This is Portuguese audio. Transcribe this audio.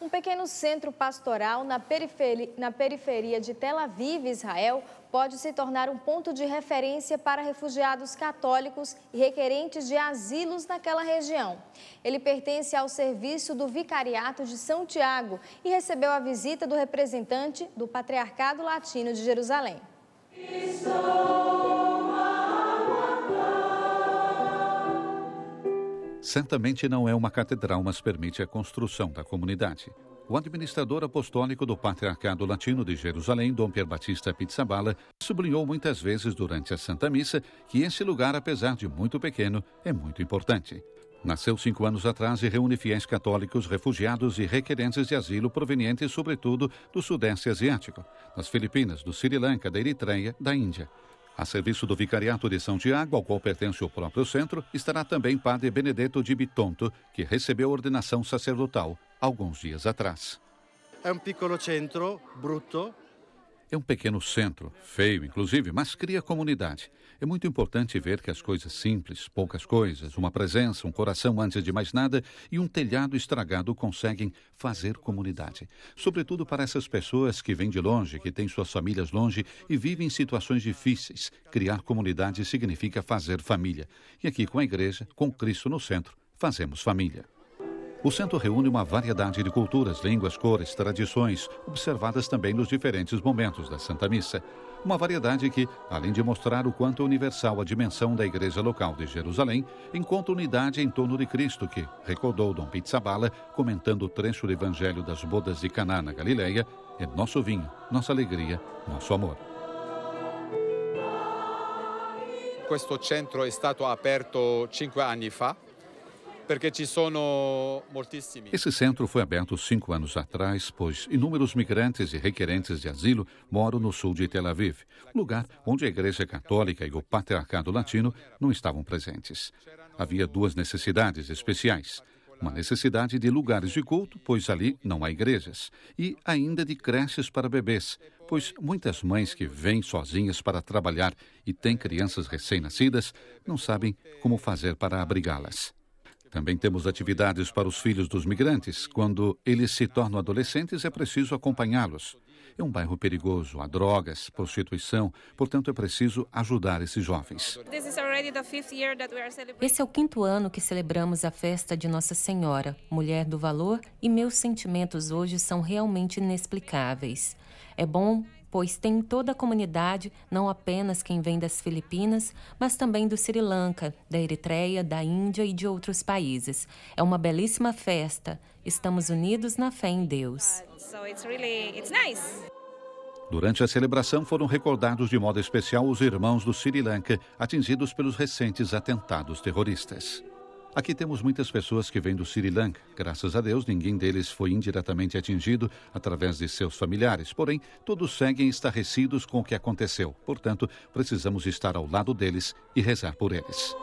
Um pequeno centro pastoral na periferia, na periferia de Tel Aviv, Israel, pode se tornar um ponto de referência para refugiados católicos e requerentes de asilos naquela região. Ele pertence ao serviço do Vicariato de São Tiago e recebeu a visita do representante do Patriarcado Latino de Jerusalém. Estou... Certamente não é uma catedral, mas permite a construção da comunidade. O administrador apostólico do Patriarcado Latino de Jerusalém, Dom Pier Batista Pizzaballa, sublinhou muitas vezes durante a Santa Missa que esse lugar, apesar de muito pequeno, é muito importante. Nasceu cinco anos atrás e reúne fiéis católicos, refugiados e requerentes de asilo provenientes, sobretudo, do Sudeste Asiático, das Filipinas, do Sri Lanka, da Eritreia, da Índia. A serviço do Vicariato de São Tiago, ao qual pertence o próprio centro, estará também Padre Benedetto de Bitonto, que recebeu ordenação sacerdotal alguns dias atrás. É um pequeno centro, bruto, é um pequeno centro, feio inclusive, mas cria comunidade. É muito importante ver que as coisas simples, poucas coisas, uma presença, um coração antes de mais nada e um telhado estragado conseguem fazer comunidade. Sobretudo para essas pessoas que vêm de longe, que têm suas famílias longe e vivem situações difíceis. Criar comunidade significa fazer família. E aqui com a igreja, com Cristo no centro, fazemos família. O centro reúne uma variedade de culturas, línguas, cores, tradições, observadas também nos diferentes momentos da Santa Missa. Uma variedade que, além de mostrar o quanto universal a dimensão da igreja local de Jerusalém, encontra unidade em torno de Cristo, que, recordou Dom Pizzabala, comentando o trecho do Evangelho das Bodas de Caná na Galileia, é nosso vinho, nossa alegria, nosso amor. Questo centro è stato aperto cinque anni fa esse centro foi aberto cinco anos atrás, pois inúmeros migrantes e requerentes de asilo moram no sul de Tel Aviv, lugar onde a Igreja Católica e o Patriarcado Latino não estavam presentes. Havia duas necessidades especiais. Uma necessidade de lugares de culto, pois ali não há igrejas, e ainda de creches para bebês, pois muitas mães que vêm sozinhas para trabalhar e têm crianças recém-nascidas não sabem como fazer para abrigá-las. Também temos atividades para os filhos dos migrantes. Quando eles se tornam adolescentes, é preciso acompanhá-los. É um bairro perigoso, há drogas, prostituição, portanto é preciso ajudar esses jovens. Esse é o quinto ano que celebramos a festa de Nossa Senhora, Mulher do Valor, e meus sentimentos hoje são realmente inexplicáveis. É bom pois tem toda a comunidade, não apenas quem vem das Filipinas, mas também do Sri Lanka, da Eritreia, da Índia e de outros países. É uma belíssima festa. Estamos unidos na fé em Deus. Durante a celebração foram recordados de modo especial os irmãos do Sri Lanka, atingidos pelos recentes atentados terroristas. Aqui temos muitas pessoas que vêm do Sri Lanka. Graças a Deus, ninguém deles foi indiretamente atingido através de seus familiares. Porém, todos seguem estarrecidos com o que aconteceu. Portanto, precisamos estar ao lado deles e rezar por eles.